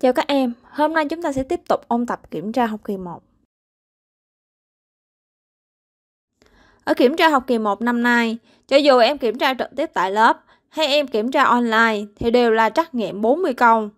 Chào các em, hôm nay chúng ta sẽ tiếp tục ôn tập kiểm tra học kỳ 1. Ở kiểm tra học kỳ 1 năm nay, cho dù em kiểm tra trực tiếp tại lớp hay em kiểm tra online thì đều là trắc nghiệm 40 câu.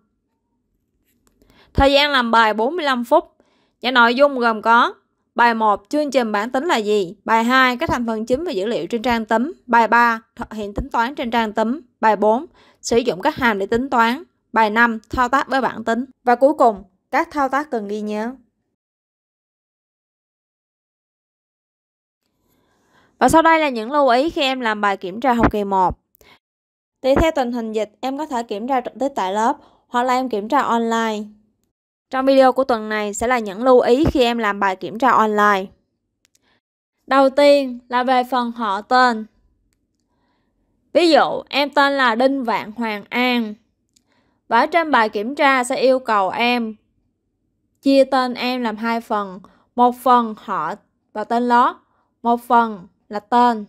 Thời gian làm bài 45 phút. Và nội dung gồm có Bài 1 chương trình bản tính là gì? Bài 2 các thành phần chính và dữ liệu trên trang tấm. Bài 3 thực hiện tính toán trên trang tấm. Bài 4 sử dụng các hàm để tính toán. Bài 5. Thao tác với bảng tính. Và cuối cùng, các thao tác cần ghi nhớ. Và sau đây là những lưu ý khi em làm bài kiểm tra học kỳ 1. Tùy theo tình hình dịch, em có thể kiểm tra trực tiếp tại lớp hoặc là em kiểm tra online. Trong video của tuần này sẽ là những lưu ý khi em làm bài kiểm tra online. Đầu tiên là về phần họ tên. Ví dụ, em tên là Đinh Vạn Hoàng An. Và ở trên bài kiểm tra sẽ yêu cầu em chia tên em làm hai phần. Một phần họ và tên lót, một phần là tên.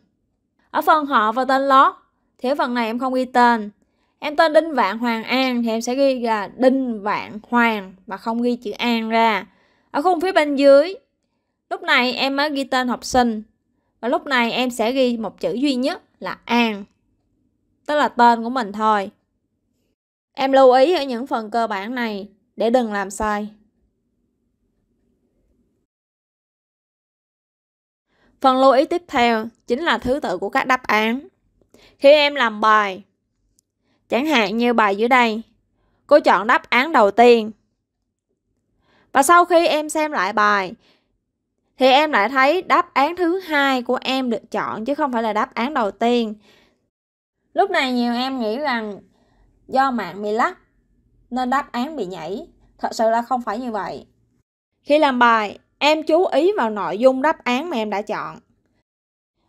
Ở phần họ và tên lót thì ở phần này em không ghi tên. Em tên Đinh Vạn Hoàng An thì em sẽ ghi là Đinh Vạn Hoàng và không ghi chữ An ra. Ở khung phía bên dưới, lúc này em mới ghi tên học sinh. Và lúc này em sẽ ghi một chữ duy nhất là An. Tức là tên của mình thôi. Em lưu ý ở những phần cơ bản này để đừng làm sai. Phần lưu ý tiếp theo chính là thứ tự của các đáp án. Khi em làm bài, chẳng hạn như bài dưới đây, cô chọn đáp án đầu tiên. Và sau khi em xem lại bài, thì em lại thấy đáp án thứ hai của em được chọn chứ không phải là đáp án đầu tiên. Lúc này nhiều em nghĩ rằng do mạng bị lắc nên đáp án bị nhảy. Thật sự là không phải như vậy. Khi làm bài, em chú ý vào nội dung đáp án mà em đã chọn.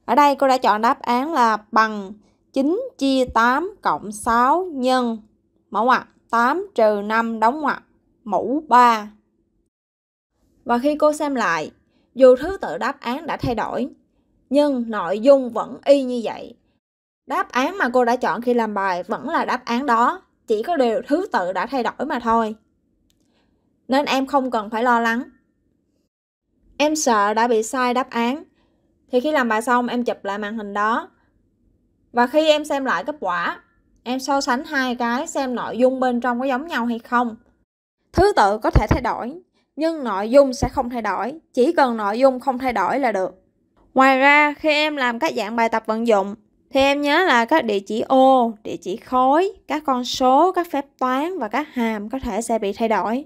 Ở đây cô đã chọn đáp án là bằng 9 chia 8 cộng 6 nhân mẫu ngoặc 8 trừ 5 đóng ngoặc mũ 3. Và khi cô xem lại, dù thứ tự đáp án đã thay đổi, nhưng nội dung vẫn y như vậy. Đáp án mà cô đã chọn khi làm bài vẫn là đáp án đó, chỉ có điều thứ tự đã thay đổi mà thôi. Nên em không cần phải lo lắng. Em sợ đã bị sai đáp án, thì khi làm bài xong em chụp lại màn hình đó. Và khi em xem lại kết quả, em so sánh hai cái xem nội dung bên trong có giống nhau hay không. Thứ tự có thể thay đổi, nhưng nội dung sẽ không thay đổi, chỉ cần nội dung không thay đổi là được. Ngoài ra, khi em làm các dạng bài tập vận dụng, thì em nhớ là các địa chỉ ô, địa chỉ khối, các con số, các phép toán và các hàm có thể sẽ bị thay đổi.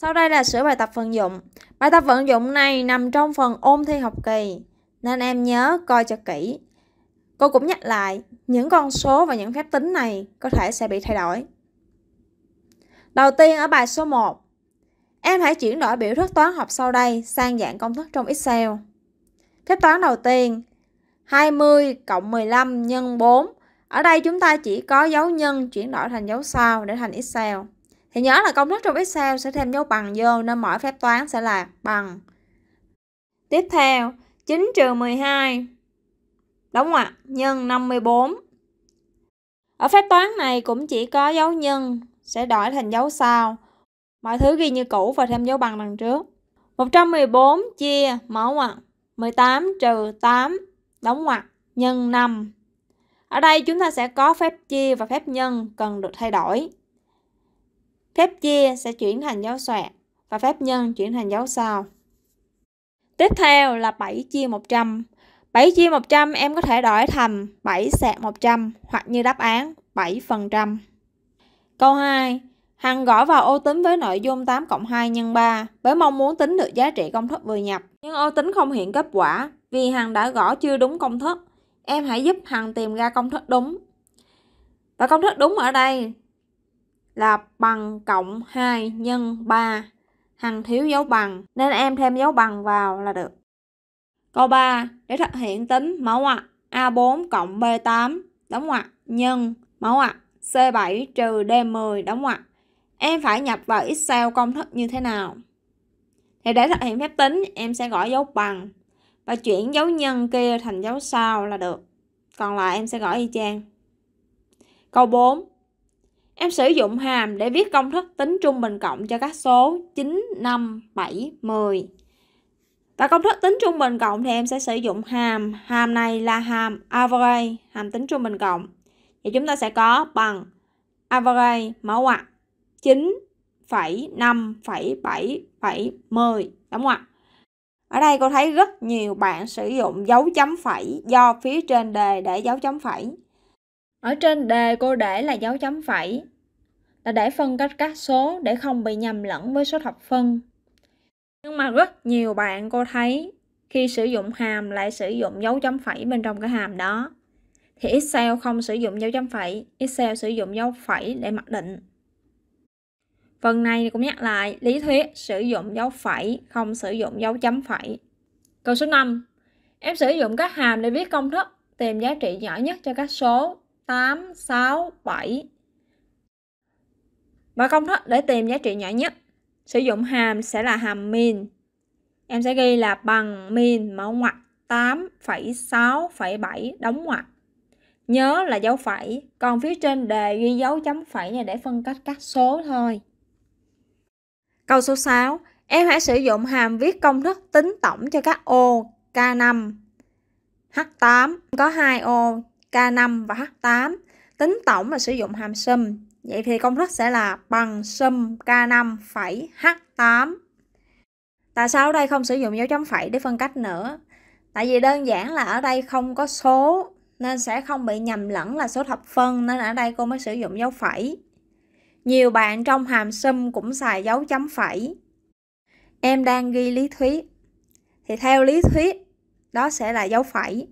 Sau đây là sửa bài tập vận dụng. Bài tập vận dụng này nằm trong phần ôn thi học kỳ, nên em nhớ coi cho kỹ. Cô cũng nhắc lại, những con số và những phép tính này có thể sẽ bị thay đổi. Đầu tiên ở bài số 1, em hãy chuyển đổi biểu thức toán học sau đây sang dạng công thức trong Excel. Phép toán đầu tiên 20 cộng 15 nhân 4 Ở đây chúng ta chỉ có dấu nhân chuyển đổi thành dấu sao để thành Excel Thì nhớ là công thức trong Excel sẽ thêm dấu bằng vô nên mỗi phép toán sẽ là bằng Tiếp theo 9 trừ 12 Đúng không ạ? Nhân 54 Ở phép toán này cũng chỉ có dấu nhân sẽ đổi thành dấu sao Mọi thứ ghi như cũ và thêm dấu bằng đằng trước 114 chia mở ngoặc 18 trừ 8 đóng ngoặc nhân 5. Ở đây chúng ta sẽ có phép chia và phép nhân cần được thay đổi. Phép chia sẽ chuyển thành dấu xoẹt và phép nhân chuyển thành dấu sao. Tiếp theo là 7 chia 100. 7 chia 100 em có thể đổi thành 7 sạc 100 hoặc như đáp án 7%. Câu 2. Hằng gõ vào ô tính với nội dung 8 cộng 2 x 3 với mong muốn tính được giá trị công thức vừa nhập. Nhưng ô tính không hiện kết quả vì Hằng đã gõ chưa đúng công thức. Em hãy giúp Hằng tìm ra công thức đúng. Và công thức đúng ở đây là bằng cộng 2 nhân 3. Hằng thiếu dấu bằng nên em thêm dấu bằng vào là được. Câu 3. Để thực hiện tính mẫu ngoặc A4 cộng B8 đóng ngoặc nhân mẫu ngoặc C7 trừ D10 đóng ngoặc em phải nhập vào Excel công thức như thế nào. Thì để thực hiện phép tính, em sẽ gõ dấu bằng và chuyển dấu nhân kia thành dấu sao là được. Còn lại em sẽ gõ y chang. Câu 4. Em sử dụng hàm để viết công thức tính trung bình cộng cho các số 9, 5, 7, 10. Và công thức tính trung bình cộng thì em sẽ sử dụng hàm. Hàm này là hàm average, hàm tính trung bình cộng. Thì chúng ta sẽ có bằng average mẫu ngoặc 9, 5, 7, 7, 10 đúng không ạ? Ở đây cô thấy rất nhiều bạn sử dụng dấu chấm phẩy do phía trên đề để dấu chấm phẩy. Ở trên đề cô để là dấu chấm phẩy là để phân cách các số để không bị nhầm lẫn với số thập phân. Nhưng mà rất nhiều bạn cô thấy khi sử dụng hàm lại sử dụng dấu chấm phẩy bên trong cái hàm đó. Thì Excel không sử dụng dấu chấm phẩy, Excel sử dụng dấu phẩy để mặc định. Phần này cũng nhắc lại lý thuyết sử dụng dấu phẩy, không sử dụng dấu chấm phẩy. Câu số 5. Em sử dụng các hàm để viết công thức tìm giá trị nhỏ nhất cho các số 8, 6, 7. Và công thức để tìm giá trị nhỏ nhất sử dụng hàm sẽ là hàm min. Em sẽ ghi là bằng min mở ngoặc 8,6,7 đóng ngoặc. Nhớ là dấu phẩy, còn phía trên đề ghi dấu chấm phẩy này để phân cách các số thôi. Câu số 6. Em hãy sử dụng hàm viết công thức tính tổng cho các ô K5, H8. Có hai ô K5 và H8. Tính tổng là sử dụng hàm sum. Vậy thì công thức sẽ là bằng sum K5 phẩy H8. Tại sao ở đây không sử dụng dấu chấm phẩy để phân cách nữa? Tại vì đơn giản là ở đây không có số nên sẽ không bị nhầm lẫn là số thập phân nên ở đây cô mới sử dụng dấu phẩy. Nhiều bạn trong hàm sum cũng xài dấu chấm phẩy. Em đang ghi lý thuyết. Thì theo lý thuyết, đó sẽ là dấu phẩy.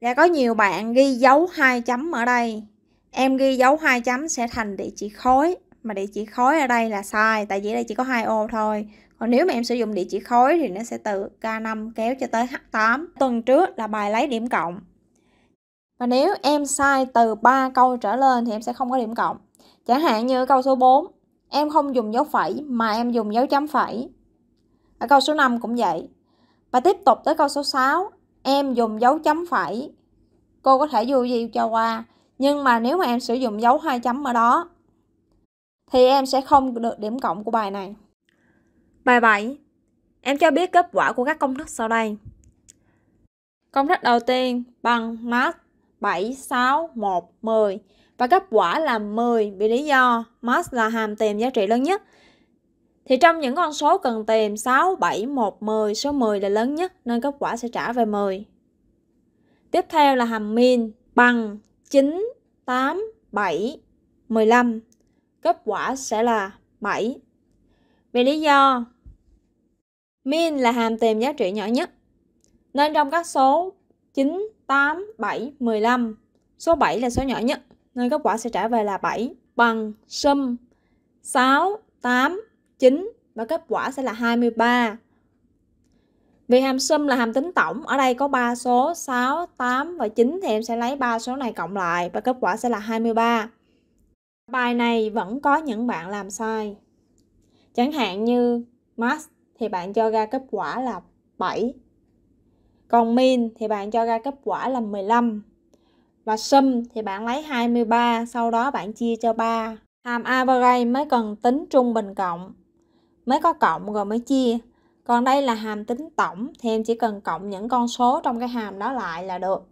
Và có nhiều bạn ghi dấu hai chấm ở đây. Em ghi dấu hai chấm sẽ thành địa chỉ khối. Mà địa chỉ khối ở đây là sai, tại vì đây chỉ có hai ô thôi. Còn nếu mà em sử dụng địa chỉ khối thì nó sẽ từ K5 kéo cho tới H8. Tuần trước là bài lấy điểm cộng. Và nếu em sai từ 3 câu trở lên thì em sẽ không có điểm cộng. Chẳng hạn như câu số 4, em không dùng dấu phẩy mà em dùng dấu chấm phẩy. Ở câu số 5 cũng vậy. Và tiếp tục tới câu số 6, em dùng dấu chấm phẩy. Cô có thể vui gì cho qua, nhưng mà nếu mà em sử dụng dấu hai chấm ở đó, thì em sẽ không được điểm cộng của bài này. Bài 7. Em cho biết kết quả của các công thức sau đây. Công thức đầu tiên bằng math 7, 6, 1, 10 và kết quả là 10 vì lý do max là hàm tìm giá trị lớn nhất. Thì trong những con số cần tìm 6, 7, 1, 10, số 10 là lớn nhất nên kết quả sẽ trả về 10. Tiếp theo là hàm min bằng 9, 8, 7, 15. Kết quả sẽ là 7. Vì lý do min là hàm tìm giá trị nhỏ nhất. Nên trong các số 9, 8, 7, 15, số 7 là số nhỏ nhất nên kết quả sẽ trả về là 7 bằng sum 6, 8, 9 và kết quả sẽ là 23. Vì hàm sum là hàm tính tổng, ở đây có 3 số 6, 8 và 9 thì em sẽ lấy 3 số này cộng lại và kết quả sẽ là 23. Bài này vẫn có những bạn làm sai. Chẳng hạn như max thì bạn cho ra kết quả là 7. Còn min thì bạn cho ra kết quả là 15 và sum thì bạn lấy 23 sau đó bạn chia cho 3 hàm average mới cần tính trung bình cộng mới có cộng rồi mới chia còn đây là hàm tính tổng thì em chỉ cần cộng những con số trong cái hàm đó lại là được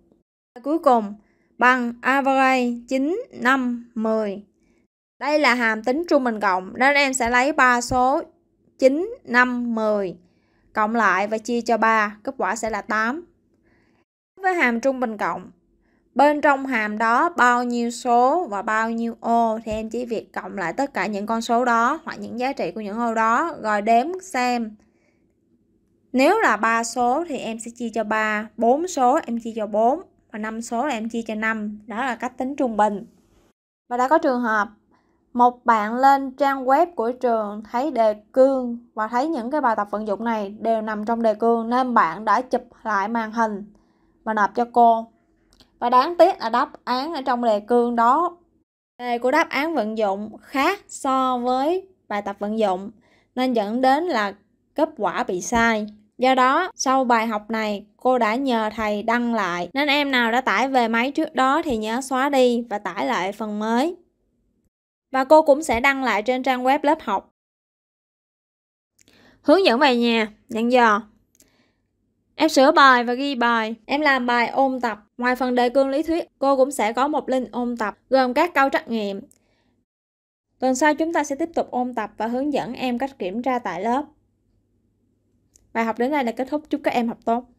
cuối cùng bằng average 9 5 10 đây là hàm tính trung bình cộng nên em sẽ lấy ba số 9 5 10 cộng lại và chia cho 3 kết quả sẽ là 8 với hàm trung bình cộng bên trong hàm đó bao nhiêu số và bao nhiêu ô thì em chỉ việc cộng lại tất cả những con số đó hoặc những giá trị của những ô đó rồi đếm xem nếu là ba số thì em sẽ chia cho 3, 4 số em chia cho 4 và 5 số là em chia cho 5. Đó là cách tính trung bình. Và đã có trường hợp một bạn lên trang web của trường thấy đề cương và thấy những cái bài tập vận dụng này đều nằm trong đề cương nên bạn đã chụp lại màn hình và nộp cho cô và đáng tiếc là đáp án ở trong đề cương đó đề của đáp án vận dụng khác so với bài tập vận dụng nên dẫn đến là kết quả bị sai do đó sau bài học này cô đã nhờ thầy đăng lại nên em nào đã tải về máy trước đó thì nhớ xóa đi và tải lại phần mới và cô cũng sẽ đăng lại trên trang web lớp học hướng dẫn về nhà nhận giờ Em sửa bài và ghi bài. Em làm bài ôn tập. Ngoài phần đề cương lý thuyết, cô cũng sẽ có một link ôn tập gồm các câu trắc nghiệm. Tuần sau chúng ta sẽ tiếp tục ôn tập và hướng dẫn em cách kiểm tra tại lớp. Bài học đến đây là kết thúc. Chúc các em học tốt.